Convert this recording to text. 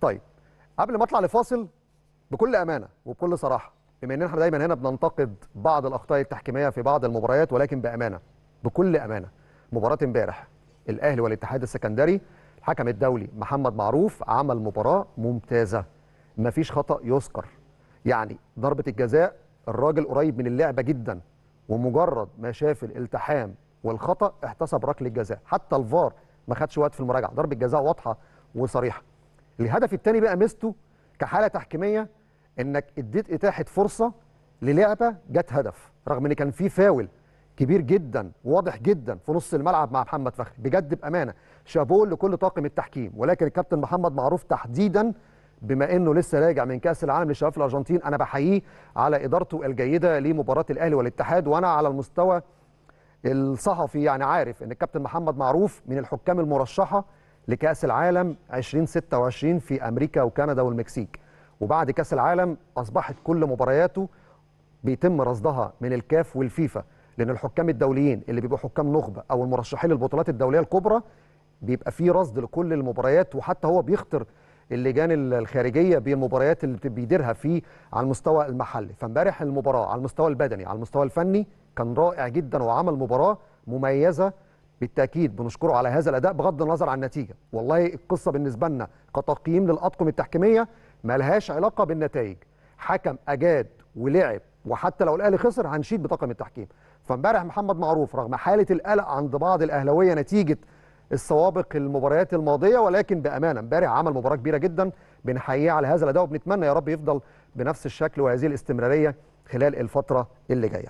طيب قبل ما اطلع لفاصل بكل امانه وبكل صراحه بما اننا احنا دايما هنا بننتقد بعض الاخطاء التحكيميه في بعض المباريات ولكن بامانه بكل امانه مباراه امبارح الاهلي والاتحاد السكندري الحكم الدولي محمد معروف عمل مباراه ممتازه مفيش خطا يذكر يعني ضربه الجزاء الراجل قريب من اللعبه جدا ومجرد ما شاف الالتحام والخطا احتسب ركله جزاء حتى الفار ما خدش وقت في المراجعه ضربه جزاء واضحه وصريحه الهدف الثاني بقى ميزته كحاله تحكيميه انك اديت اتاحه فرصه للعبه جت هدف رغم ان كان في فاول كبير جدا واضح جدا في نص الملعب مع محمد فخري بجد بامانه شابول لكل طاقم التحكيم ولكن الكابتن محمد معروف تحديدا بما انه لسه راجع من كاس العالم للشباب في الارجنتين انا بحييه على ادارته الجيده لمباراه الاهلي والاتحاد وانا على المستوى الصحفي يعني عارف ان الكابتن محمد معروف من الحكام المرشحه لكاس العالم 2026 في امريكا وكندا والمكسيك وبعد كاس العالم اصبحت كل مبارياته بيتم رصدها من الكاف والفيفا لان الحكام الدوليين اللي بيبقوا حكام نخبه او المرشحين للبطولات الدوليه الكبرى بيبقى فيه رصد لكل المباريات وحتى هو بيخطر اللجان الخارجيه بالمباريات اللي بيديرها في على المستوى المحلي فامبارح المباراه على المستوى البدني على المستوى الفني كان رائع جدا وعمل مباراه مميزه بالتاكيد بنشكره على هذا الاداء بغض النظر عن النتيجه والله القصه بالنسبه لنا كتقييم للاطقم التحكيميه لهاش علاقه بالنتائج حكم اجاد ولعب وحتى لو الاهلي خسر هنشيد بطاقم التحكيم فامبارح محمد معروف رغم حاله القلق عند بعض الاهلاويه نتيجه السوابق المباريات الماضيه ولكن بامانه امبارح عمل مباراه كبيره جدا بنحييه على هذا الاداء وبنتمنى يا رب يفضل بنفس الشكل وهذه الاستمراريه خلال الفتره اللي جايه